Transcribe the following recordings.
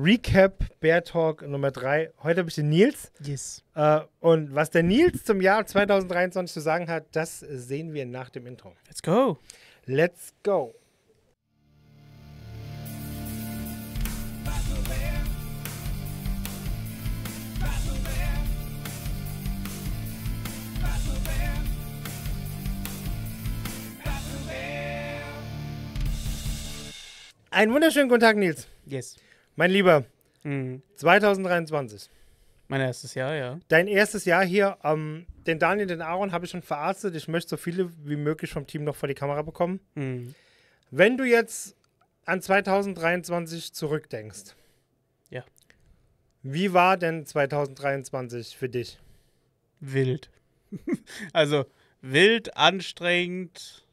Recap Bear Talk Nummer 3. Heute habe ich den Nils. Yes. Äh, und was der Nils zum Jahr 2023 zu sagen hat, das sehen wir nach dem Intro. Let's go. Let's go. Einen wunderschönen guten Tag, Nils. Yes. Mein Lieber, mhm. 2023. Mein erstes Jahr, ja. Dein erstes Jahr hier. Ähm, den Daniel, den Aaron habe ich schon verarztet. Ich möchte so viele wie möglich vom Team noch vor die Kamera bekommen. Mhm. Wenn du jetzt an 2023 zurückdenkst. Ja. Wie war denn 2023 für dich? Wild. also wild, anstrengend.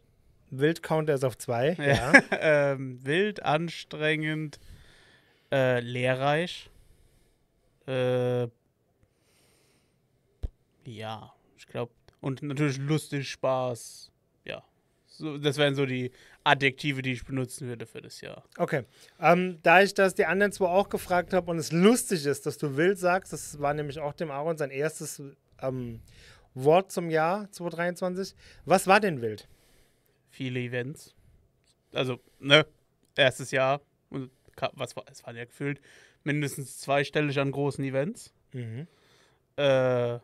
Wild count erst auf zwei. Ja. ja. ähm, wild, anstrengend äh, lehrreich. Äh, ja, ich glaube. Und natürlich lustig, Spaß. Ja. So, das wären so die Adjektive, die ich benutzen würde für das Jahr. Okay. Ähm, da ich das die anderen zwei auch gefragt habe und es lustig ist, dass du wild sagst, das war nämlich auch dem Aaron sein erstes ähm, Wort zum Jahr 2023. Was war denn wild? Viele Events. Also, ne? Erstes Jahr was war, es waren ja gefühlt mindestens zweistellig an großen Events. Mhm. Äh,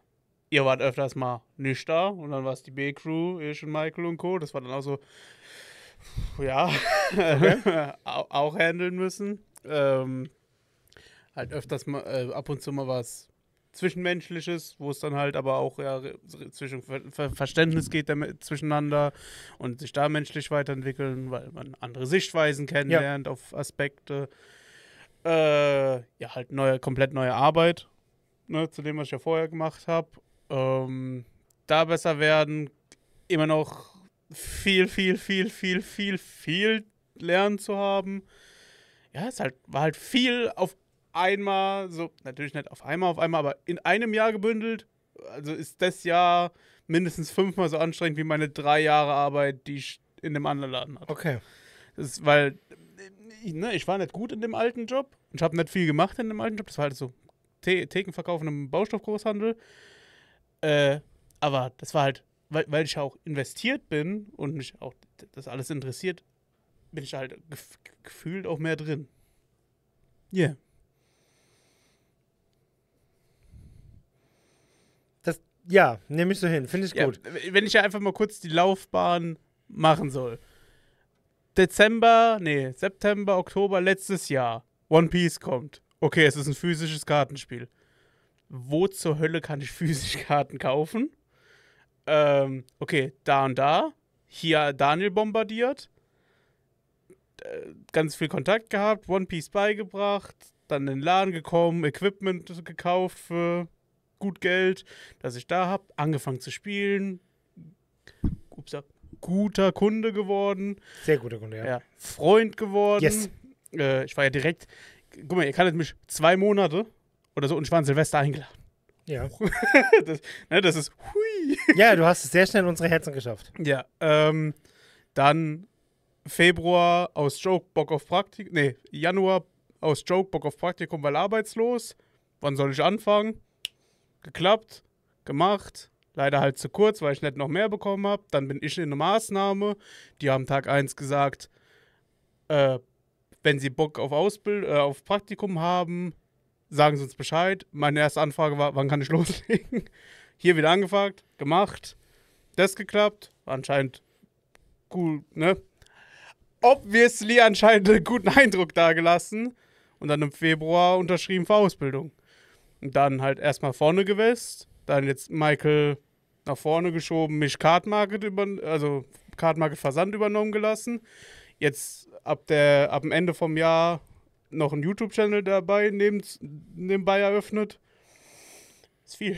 ihr wart öfters mal nicht da und dann war es die B-Crew, ich und Michael und Co. Das war dann auch so, ja, okay. auch handeln müssen. Ähm, halt öfters mal, äh, ab und zu mal was Zwischenmenschliches, wo es dann halt aber auch ja, zwischen Ver Verständnis geht damit, zwischeneinander und sich da menschlich weiterentwickeln, weil man andere Sichtweisen kennenlernt ja. auf Aspekte. Äh, ja, halt neue, komplett neue Arbeit, ne, zu dem, was ich ja vorher gemacht habe. Ähm, da besser werden, immer noch viel, viel, viel, viel, viel, viel lernen zu haben. Ja, es halt, war halt viel auf einmal, so natürlich nicht auf einmal, auf einmal, aber in einem Jahr gebündelt. Also ist das Jahr mindestens fünfmal so anstrengend wie meine drei Jahre Arbeit, die ich in dem anderen Laden hatte. Okay. Das ist, weil ich, ne, ich war nicht gut in dem alten Job und ich habe nicht viel gemacht in dem alten Job. Das war halt so The Thekenverkauf in einem Baustoffgroßhandel. Äh, aber das war halt, weil, weil ich auch investiert bin und mich auch das alles interessiert, bin ich halt gef gefühlt auch mehr drin. Ja. Yeah. Ja, nehme ich so hin. Finde ich ja, gut. Wenn ich ja einfach mal kurz die Laufbahn machen soll. Dezember, nee, September, Oktober letztes Jahr. One Piece kommt. Okay, es ist ein physisches Kartenspiel. Wo zur Hölle kann ich physisch Karten kaufen? Ähm, okay, da und da. Hier Daniel bombardiert. Äh, ganz viel Kontakt gehabt, One Piece beigebracht, dann in den Laden gekommen, Equipment gekauft für gut Geld, das ich da habe, angefangen zu spielen. Ups, guter Kunde geworden. Sehr guter Kunde, ja. ja Freund geworden. Yes. Äh, ich war ja direkt, guck mal, ihr kanntet mich zwei Monate oder so und ich war an Silvester eingeladen. Ja. das, ne, das ist hui. Ja, du hast es sehr schnell in unsere Herzen geschafft. Ja. Ähm, dann Februar aus Joke Bock auf Praktikum. Nee, Januar aus Joke Bock auf Praktikum, weil arbeitslos. Wann soll ich anfangen? geklappt, gemacht. Leider halt zu kurz, weil ich nicht noch mehr bekommen habe. Dann bin ich in eine Maßnahme. Die haben Tag 1 gesagt, äh, wenn sie Bock auf Ausbild äh, auf Praktikum haben, sagen sie uns Bescheid. Meine erste Anfrage war, wann kann ich loslegen? Hier wieder angefragt, gemacht, das geklappt, war anscheinend cool, ne? Obviously anscheinend einen guten Eindruck dagelassen und dann im Februar unterschrieben für Ausbildung. Dann halt erstmal vorne gewässt. Dann jetzt Michael nach vorne geschoben, mich Card über, also Card Versand übernommen gelassen. Jetzt ab, der, ab dem Ende vom Jahr noch einen YouTube-Channel dabei neben, nebenbei eröffnet. Ist viel.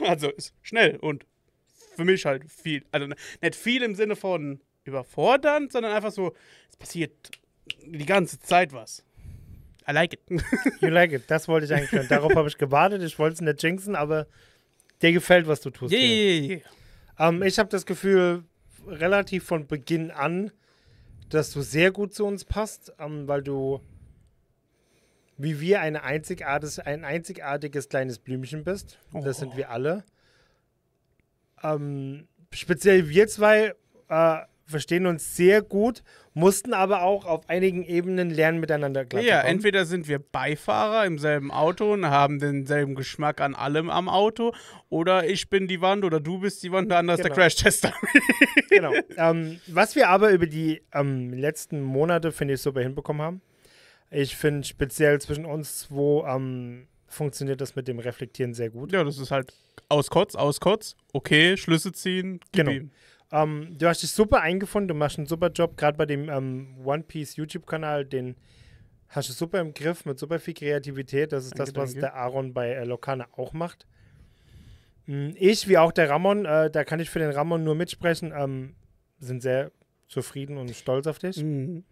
also ist schnell und für mich halt viel. Also nicht viel im Sinne von überfordernd, sondern einfach so, es passiert die ganze Zeit was. I like it. you like it, das wollte ich eigentlich hören. Darauf habe ich gewartet, ich wollte es nicht jinxen, aber dir gefällt, was du tust. Yeah, yeah, yeah. Ähm, ich habe das Gefühl, relativ von Beginn an, dass du sehr gut zu uns passt, ähm, weil du wie wir eine einzigartiges, ein einzigartiges kleines Blümchen bist. Oh. Das sind oh. wir alle. Ähm, speziell wir zwei äh, verstehen uns sehr gut, mussten aber auch auf einigen Ebenen lernen, miteinander klarzukommen. Ja, entweder sind wir Beifahrer im selben Auto und haben denselben Geschmack an allem am Auto, oder ich bin die Wand oder du bist die Wand, der andere ist genau. der Crash-Tester. genau. Ähm, was wir aber über die ähm, letzten Monate, finde ich, super hinbekommen haben. Ich finde speziell zwischen uns wo ähm, funktioniert das mit dem Reflektieren sehr gut. Ja, das ist halt aus aus auskotz, okay, Schlüsse ziehen, genau. Ihn. Ähm, du hast dich super eingefunden, du machst einen super Job, gerade bei dem ähm, One Piece YouTube-Kanal, den hast du super im Griff mit super viel Kreativität. Das ist danke, das, was danke. der Aaron bei äh, Lokana auch macht. Mm, ich, wie auch der Ramon, äh, da kann ich für den Ramon nur mitsprechen, ähm, sind sehr zufrieden und stolz auf dich. Mhm.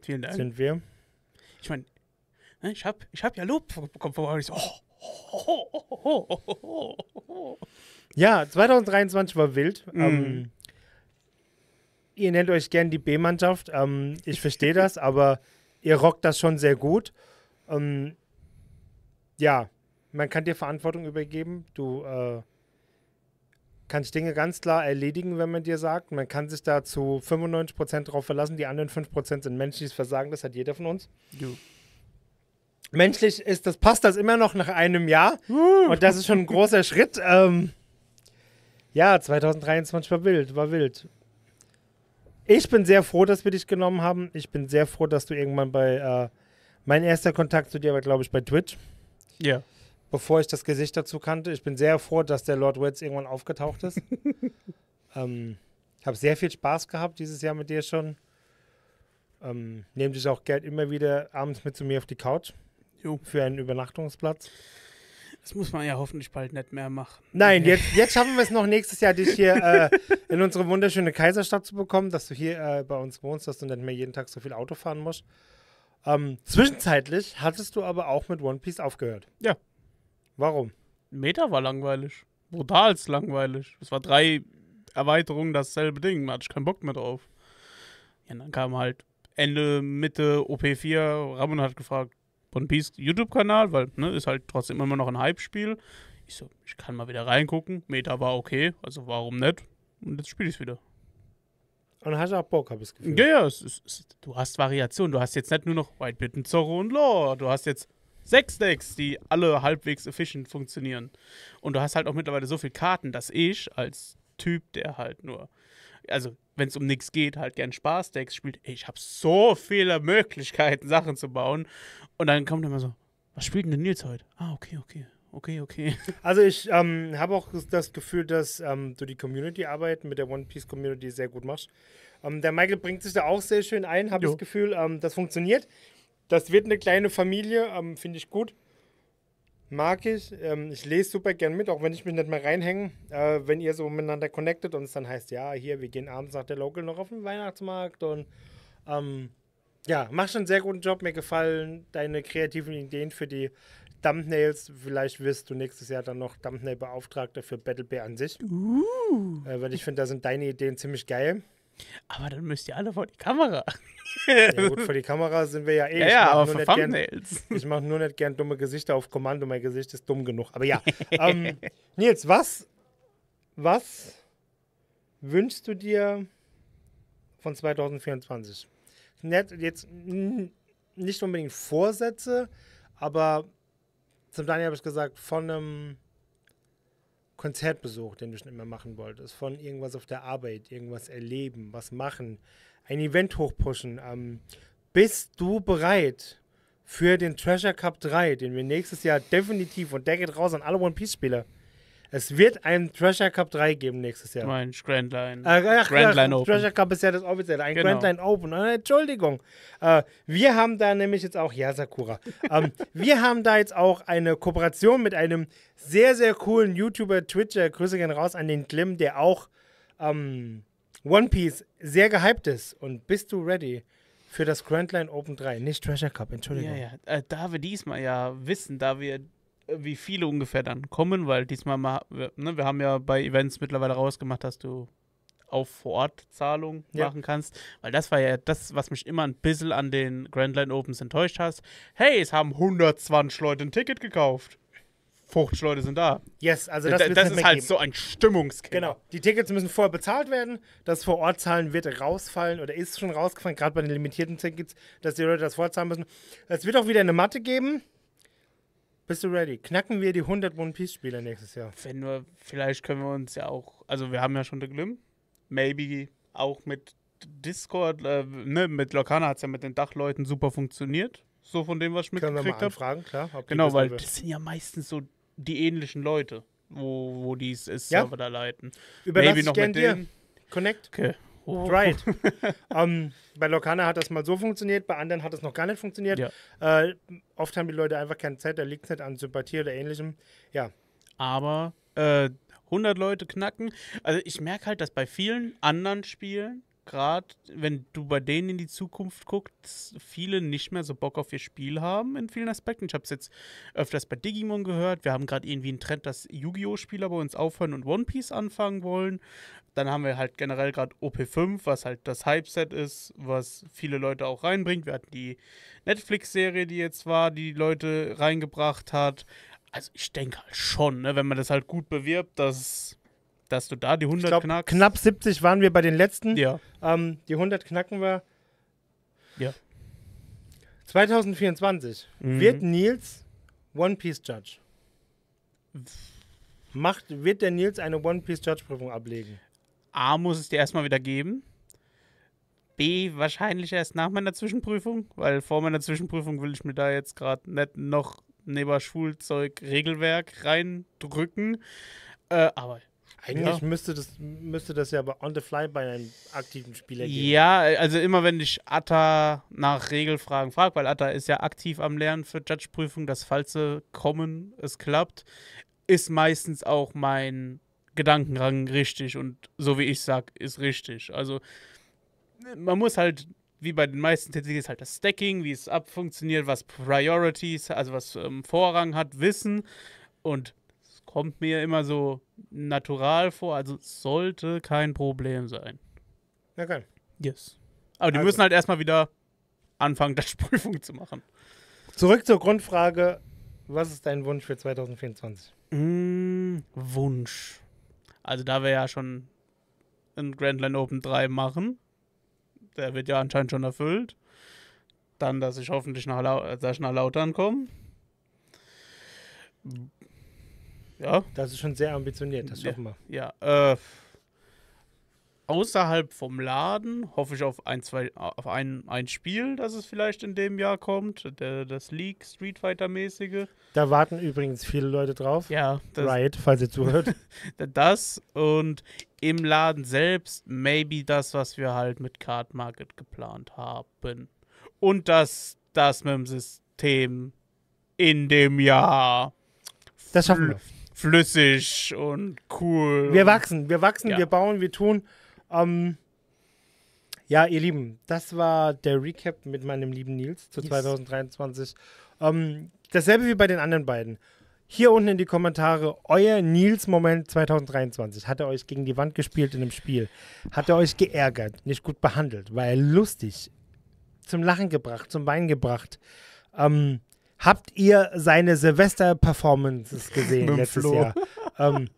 Vielen Dank. Sind wir. Ich meine, ne, ich habe ich hab ja Lob bekommen von euch. Oh, so, oh, oh, Ja, 2023 war wild. Ähm, mhm. Ähm, ihr nennt euch gern die B-Mannschaft. Ähm, ich verstehe das, aber ihr rockt das schon sehr gut. Ähm, ja, man kann dir Verantwortung übergeben. Du äh, kannst Dinge ganz klar erledigen, wenn man dir sagt. Man kann sich da zu 95% drauf verlassen. Die anderen 5% sind menschliches Versagen. Das hat jeder von uns. Du. Menschlich ist das, passt das immer noch nach einem Jahr. Und das ist schon ein großer Schritt. Ähm, ja, 2023 war wild, war wild. Ich bin sehr froh, dass wir dich genommen haben. Ich bin sehr froh, dass du irgendwann bei. Äh, mein erster Kontakt zu dir war, glaube ich, bei Twitch. Ja. Yeah. Bevor ich das Gesicht dazu kannte. Ich bin sehr froh, dass der Lord Weds irgendwann aufgetaucht ist. ähm, habe sehr viel Spaß gehabt dieses Jahr mit dir schon. Ähm, Nehme dich auch Geld immer wieder abends mit zu mir auf die Couch. Jo. Für einen Übernachtungsplatz. Das muss man ja hoffentlich bald nicht mehr machen. Nein, jetzt, jetzt schaffen wir es noch nächstes Jahr, dich hier äh, in unsere wunderschöne Kaiserstadt zu bekommen, dass du hier äh, bei uns wohnst, dass du nicht mehr jeden Tag so viel Auto fahren musst. Ähm, zwischenzeitlich hattest du aber auch mit One Piece aufgehört. Ja. Warum? Meta war langweilig. Brutalst langweilig. Es war drei Erweiterungen dasselbe Ding. Da hatte ich keinen Bock mehr drauf. Ja, dann kam halt Ende, Mitte, OP4. Ramon hat gefragt, One Piece YouTube-Kanal, weil ne, ist halt trotzdem immer noch ein Hype-Spiel. Ich so, ich kann mal wieder reingucken. Meta war okay, also warum nicht? Und jetzt spiele ich es wieder. Und hast du auch Bock, habe ich das Gefühl. Ja, ja, es, es, es, du hast Variationen. Du hast jetzt nicht nur noch Whitebitten, Zorro und Lore. Du hast jetzt sechs Decks, die alle halbwegs efficient funktionieren. Und du hast halt auch mittlerweile so viele Karten, dass ich als Typ, der halt nur also wenn es um nichts geht, halt gern Spaßdecks spielt. Ey, ich habe so viele Möglichkeiten, Sachen zu bauen. Und dann kommt immer so, was spielt denn Nils heute? Ah, okay, okay. Okay, okay. Also ich ähm, habe auch das Gefühl, dass ähm, du die Community-Arbeit mit der One Piece Community sehr gut machst. Ähm, der Michael bringt sich da auch sehr schön ein, habe ich das Gefühl. Ähm, das funktioniert. Das wird eine kleine Familie, ähm, finde ich gut. Mag ich. Ähm, ich lese super gern mit, auch wenn ich mich nicht mehr reinhänge. Äh, wenn ihr so miteinander connectet und es dann heißt, ja, hier, wir gehen abends nach der Local noch auf den Weihnachtsmarkt und ähm, ja, machst einen sehr guten Job. Mir gefallen deine kreativen Ideen für die Thumbnails. Vielleicht wirst du nächstes Jahr dann noch Thumbnail-Beauftragter für Battle Bear an sich. Uh. Äh, weil ich finde, da sind deine Ideen ziemlich geil. Aber dann müsst ihr alle vor die Kamera. ja, gut, vor die Kamera sind wir ja eh. Ja, ja aber für Thumbnails. Gern, ich mache nur nicht gern dumme Gesichter auf Kommando. Mein Gesicht ist dumm genug. Aber ja. ähm, Nils, was, was wünschst du dir von 2024? Nicht, jetzt nicht unbedingt Vorsätze, aber zum Daniel habe ich gesagt, von einem Konzertbesuch, den du schon immer machen wolltest, von irgendwas auf der Arbeit, irgendwas erleben, was machen, ein Event hochpushen. Ähm, bist du bereit für den Treasure Cup 3, den wir nächstes Jahr definitiv, und der geht raus an alle One Piece-Spieler, es wird einen Treasure Cup 3 geben nächstes Jahr. Nein, Grand Line. Äh, ach, Grand ja, Line Open. Treasure Cup ist ja das offizielle. Ein genau. Grand Line Open. Äh, Entschuldigung. Äh, wir haben da nämlich jetzt auch, ja, Sakura. ähm, wir haben da jetzt auch eine Kooperation mit einem sehr, sehr coolen YouTuber, Twitcher. Grüße gehen raus an den Glim, der auch ähm, One Piece sehr gehypt ist. Und bist du ready? für das Grand Line Open 3, nicht Treasure Cup, Entschuldigung. Ja, ja. Äh, da wir diesmal ja wissen, da wir wie viele ungefähr dann kommen, weil diesmal mal, ne, wir haben ja bei Events mittlerweile rausgemacht, dass du auf Ort ja. machen kannst, weil das war ja das, was mich immer ein bisschen an den Grandline Opens enttäuscht hast. Hey, es haben 120 Leute ein Ticket gekauft. 50 Leute sind da. Yes, also äh, das, da, das ist halt geben. so ein Stimmungskiller. Genau, die Tickets müssen vorher bezahlt werden. Das Vorortzahlen wird rausfallen oder ist schon rausgefallen, gerade bei den limitierten Tickets, dass die Leute das vorzahlen müssen. Es wird auch wieder eine Matte geben bist du ready? Knacken wir die 100 One Piece Spieler nächstes Jahr? Wenn nur, vielleicht können wir uns ja auch, also wir haben ja schon The Glim, maybe auch mit Discord, äh, ne, mit Lokana hat es ja mit den Dachleuten super funktioniert, so von dem, was ich mitgekriegt habe. Fragen, klar. Genau, weil das sind ja meistens so die ähnlichen Leute, wo, wo die es ja? Server da leiten. Überlass maybe noch mit dir. Connect. Okay. Oh. Dried. ähm, bei Lokana hat das mal so funktioniert, bei anderen hat das noch gar nicht funktioniert. Ja. Äh, oft haben die Leute einfach keine Zeit, da liegt es nicht an Sympathie oder ähnlichem. Ja. Aber äh, 100 Leute knacken. Also ich merke halt, dass bei vielen anderen Spielen gerade, wenn du bei denen in die Zukunft guckst, viele nicht mehr so Bock auf ihr Spiel haben in vielen Aspekten. Ich habe es jetzt öfters bei Digimon gehört. Wir haben gerade irgendwie einen Trend, dass Yu-Gi-Oh! Spieler bei uns aufhören und One Piece anfangen wollen. Dann haben wir halt generell gerade OP5, was halt das Hype-Set ist, was viele Leute auch reinbringt. Wir hatten die Netflix-Serie, die jetzt war, die Leute reingebracht hat. Also ich denke halt schon, ne, wenn man das halt gut bewirbt, dass dass du da die 100 glaub, knackst. Knapp 70 waren wir bei den letzten. Ja. Ähm, die 100 knacken wir. Ja. 2024 mhm. wird Nils One Piece Judge. Macht, wird der Nils eine One Piece Judge Prüfung ablegen? A, muss es dir erstmal wieder geben. B, wahrscheinlich erst nach meiner Zwischenprüfung, weil vor meiner Zwischenprüfung will ich mir da jetzt gerade nicht noch neben Schulzeug Regelwerk reindrücken. Äh, aber eigentlich ja. müsste, das, müsste das ja aber on the fly bei einem aktiven Spieler gehen. Ja, also immer wenn ich Atta nach Regelfragen frage, weil Atta ist ja aktiv am Lernen für Judge-Prüfung, dass falls sie kommen, es klappt, ist meistens auch mein Gedankenrang richtig und so wie ich sag, ist richtig. Also man muss halt, wie bei den meisten TCGs, halt das Stacking, wie es abfunktioniert, was Priorities, also was ähm, Vorrang hat, wissen und kommt mir immer so natural vor, also sollte kein Problem sein. Ja, geil. Yes. Aber die also. müssen halt erstmal wieder anfangen, das Prüfung zu machen. Zurück zur Grundfrage: Was ist dein Wunsch für 2024? Mm, hm, Wunsch. Also, da wir ja schon ein Grandland Open 3 machen, der wird ja anscheinend schon erfüllt. Dann, dass ich hoffentlich nach, Lau dass ich nach Lautern komme. Ja. Das ist schon sehr ambitioniert, das schaffen wir. Ja. ja äh, außerhalb vom Laden hoffe ich auf ein, zwei, auf ein, ein Spiel, das es vielleicht in dem Jahr kommt. Der, das League Street Fighter mäßige. Da warten übrigens viele Leute drauf. Ja. Das, Riot, falls ihr zuhört. das und im Laden selbst maybe das, was wir halt mit Card Market geplant haben. Und das, das mit dem System in dem Jahr. Das schaffen wir flüssig und cool. Wir wachsen, wir wachsen, ja. wir bauen, wir tun. Ähm, ja, ihr Lieben, das war der Recap mit meinem lieben Nils zu yes. 2023. Ähm, dasselbe wie bei den anderen beiden. Hier unten in die Kommentare euer Nils-Moment 2023. Hat er euch gegen die Wand gespielt in einem Spiel? Hat er euch geärgert, nicht gut behandelt? War er lustig? Zum Lachen gebracht, zum Weinen gebracht? Ähm, Habt ihr seine Silvester-Performances gesehen letztes Flo. Jahr? Ähm,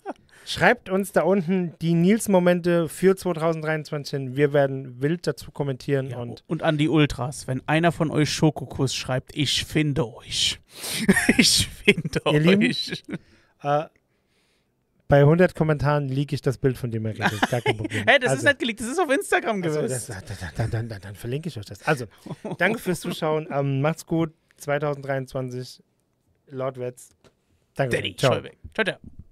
schreibt uns da unten die Nils-Momente für 2023 Wir werden wild dazu kommentieren. Ja, und, und an die Ultras, wenn einer von euch Schokokuss schreibt, ich finde euch. ich finde ihr euch. Lieben, äh, bei 100 Kommentaren liege ich das Bild, von dem er redet. Gar kein hey, das also, ist nicht geleakt, das ist auf Instagram gewesen. Also, das, dann, dann, dann, dann, verlinke ich euch das. Also, danke fürs Zuschauen. Ähm, macht's gut. 2023 Lord Wetz. Danke. Danny Ciao. Ciao, ciao.